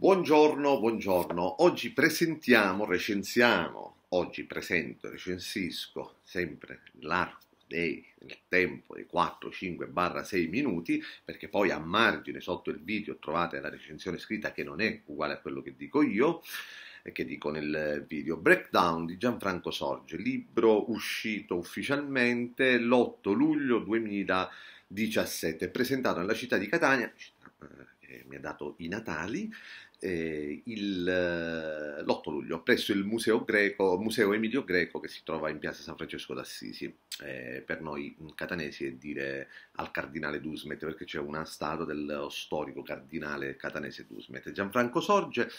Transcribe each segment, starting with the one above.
Buongiorno, buongiorno. Oggi presentiamo, recensiamo, oggi presento, recensisco, sempre nell'arco del tempo dei 4, 5, 6 minuti, perché poi a margine sotto il video trovate la recensione scritta che non è uguale a quello che dico io, eh, che dico nel video breakdown di Gianfranco Sorge, libro uscito ufficialmente l'8 luglio 2017, presentato nella città di Catania, città, eh, eh, mi ha dato i Natali, eh, l'8 eh, luglio presso il Museo, Greco, Museo, Emilio Greco che si trova in piazza San Francesco d'Assisi. Eh, per noi mm, catanesi è dire al cardinale Dusmet perché c'è una statua dello storico cardinale catanese Dusmet. Gianfranco Sorge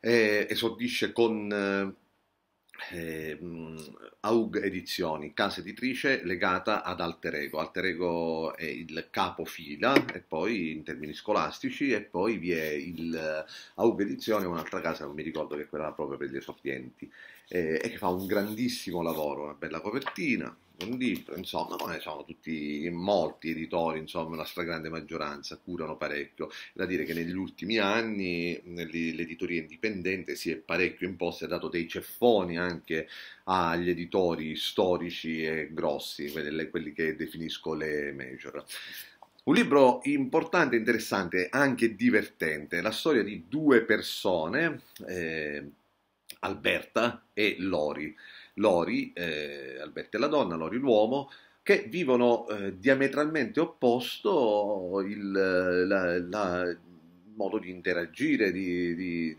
eh, esordisce con eh, AUG Edizioni, casa editrice legata ad Alter Ego. Alter Ego è il capofila, e poi in termini scolastici, e poi vi è il eh, AUG Edizioni, un'altra casa, non mi ricordo che è quella proprio per gli esordienti, eh, e che fa un grandissimo lavoro, una bella copertina, un libro, insomma, ma sono tutti molti editori, insomma, la stragrande maggioranza curano parecchio. Da dire che negli ultimi anni l'editoria indipendente si è parecchio imposta e ha dato dei ceffoni anche agli editori storici e grossi, quelli, quelli che definisco le major. Un libro importante, interessante, anche divertente, la storia di due persone, eh, Alberta e Lori. Lori, eh, Alberto è la donna, Lori l'uomo, che vivono eh, diametralmente opposto il, eh, la, la modo di interagire, di, di,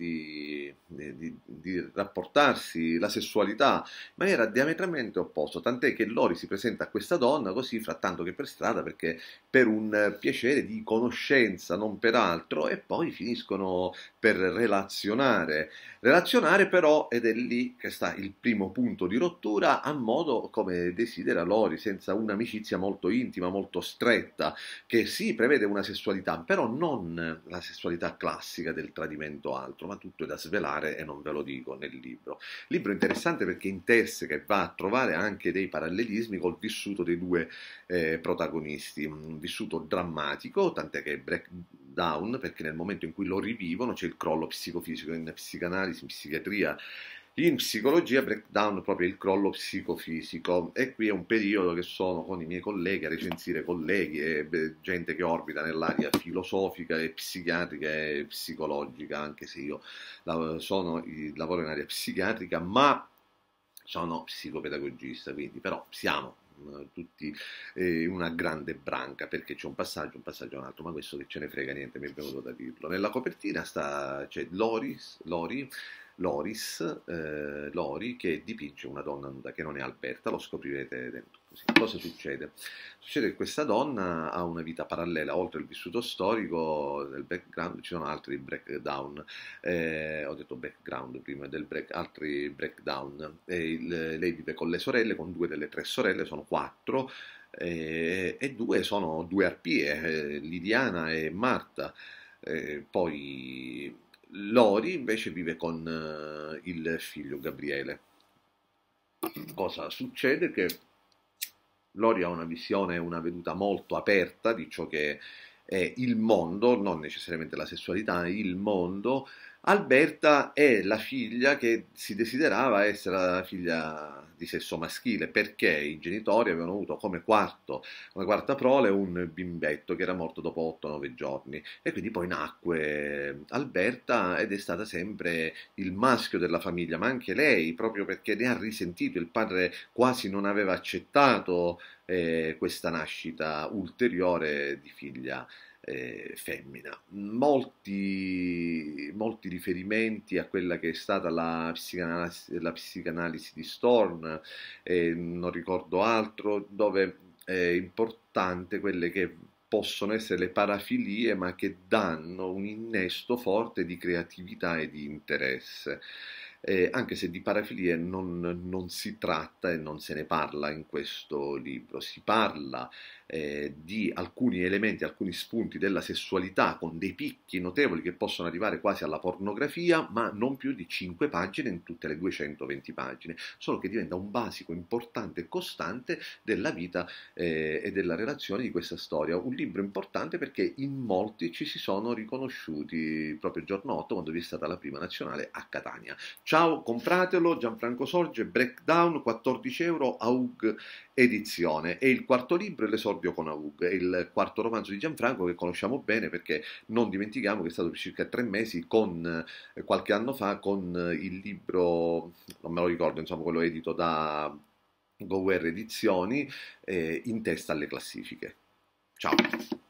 di, di, rapportarsi, la sessualità, ma era diametralmente opposto, tant'è che Lori si presenta a questa donna così frattanto che per strada perché per un piacere di conoscenza, non per altro, e poi finiscono per relazionare. Relazionare però, ed è lì che sta il primo punto di rottura, a modo come desidera Lori, senza un'amicizia molto intima, molto stretta, che sì prevede una sessualità, però non la sessualità contestualità classica del tradimento altro, ma tutto è da svelare e non ve lo dico nel libro. Libro interessante perché interseca e va a trovare anche dei parallelismi col vissuto dei due eh, protagonisti, un vissuto drammatico, tant'è che breakdown, perché nel momento in cui lo rivivono c'è il crollo psicofisico in psicanalisi, in psichiatria in psicologia breakdown proprio il crollo psicofisico e qui è un periodo che sono con i miei colleghi a recensire colleghi e gente che orbita nell'area filosofica e psichiatrica e psicologica, anche se io sono, lavoro in area psichiatrica, ma sono psicopedagogista, quindi però siamo mm, tutti eh, una grande branca perché c'è un passaggio, un passaggio un altro, ma questo che ce ne frega niente, mi è venuto da dirlo. Nella copertina sta, c'è Loris, Lori Loris, eh, Lori, che dipinge una donna nuda, che non è Alberta, lo scoprirete dentro. Così. Cosa succede? Succede che questa donna ha una vita parallela, oltre al vissuto storico, nel background ci sono altri breakdown, eh, ho detto background prima, del break, altri breakdown. Il, lei vive con le sorelle, con due delle tre sorelle, sono quattro, eh, e due sono due arpie, eh, Lidiana e Marta. Eh, poi Lori invece vive con eh, il figlio Gabriele. Cosa succede? Che Lori ha una visione, una veduta molto aperta di ciò che è il mondo, non necessariamente la sessualità, il mondo Alberta è la figlia che si desiderava essere la figlia di sesso maschile perché i genitori avevano avuto come, quarto, come quarta prole un bimbetto che era morto dopo 8-9 giorni e quindi poi nacque Alberta ed è stata sempre il maschio della famiglia, ma anche lei proprio perché ne ha risentito, il padre quasi non aveva accettato eh, questa nascita ulteriore di figlia eh, femmina. Molti, molti, riferimenti a quella che è stata la psicanalisi, la psicanalisi di Storm, eh, non ricordo altro, dove è importante quelle che possono essere le parafilie ma che danno un innesto forte di creatività e di interesse eh, anche se di parafilie non, non, si tratta e non se ne parla in questo libro, si parla eh, di alcuni elementi, alcuni spunti della sessualità con dei picchi notevoli che possono arrivare quasi alla pornografia, ma non più di 5 pagine in tutte le 220 pagine, solo che diventa un basico importante e costante della vita eh, e della relazione di questa storia, un libro importante perché in molti ci si sono riconosciuti proprio il giorno 8 quando vi è stata la prima nazionale a Catania. Ciao Ciao, compratelo, Gianfranco Sorge, Breakdown, 14 euro, AUG edizione. È il quarto libro e l'esordio con AUG, è il quarto romanzo di Gianfranco che conosciamo bene perché non dimentichiamo che è stato per circa tre mesi, con, eh, qualche anno fa, con eh, il libro, non me lo ricordo, insomma quello edito da GoWare Edizioni, eh, in testa alle classifiche. Ciao!